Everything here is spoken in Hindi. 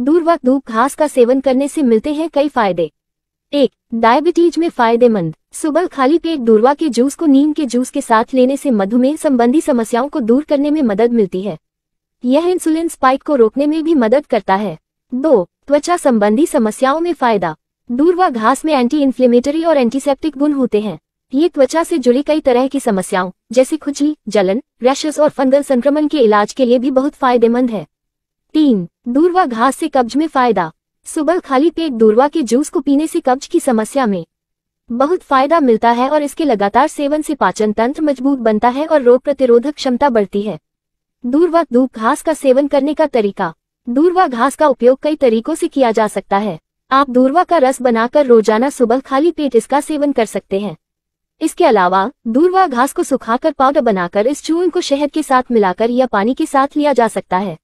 दूर वक्त धूप घास का सेवन करने से मिलते हैं कई फायदे एक डायबिटीज में फायदेमंद सुबह खाली पेट दूरवा के जूस को नीम के जूस के साथ लेने से मधुमेह संबंधी समस्याओं को दूर करने में मदद मिलती है यह इंसुलिन स्पाइक को रोकने में भी मदद करता है दो त्वचा संबंधी समस्याओं में फायदा दूरवा घास में एंटी इन्फ्लेमेटरी और एंटीसेप्टिक गुण होते हैं ये त्वचा से जुड़ी कई तरह की समस्याओं जैसे खुजली जलन रैशेस और फंगल संक्रमण के इलाज के लिए भी बहुत फायदेमंद है तीन दूरवा घास से कब्ज में फायदा सुबह खाली पेट दूरवा के जूस को पीने से कब्ज की समस्या में बहुत फायदा मिलता है और इसके लगातार सेवन से पाचन तंत्र मजबूत बनता है और रोग प्रतिरोधक क्षमता बढ़ती है दूरवा धूप घास का सेवन करने का तरीका दूरवा घास का उपयोग कई तरीकों से किया जा सकता है आप दूरवा का रस बनाकर रोजाना सुबह खाली पेट इसका सेवन कर सकते हैं इसके अलावा दूरवा घास को सुखाकर पाउडर बनाकर इस चूर्ण को शहद के साथ मिलाकर या पानी के साथ लिया जा सकता है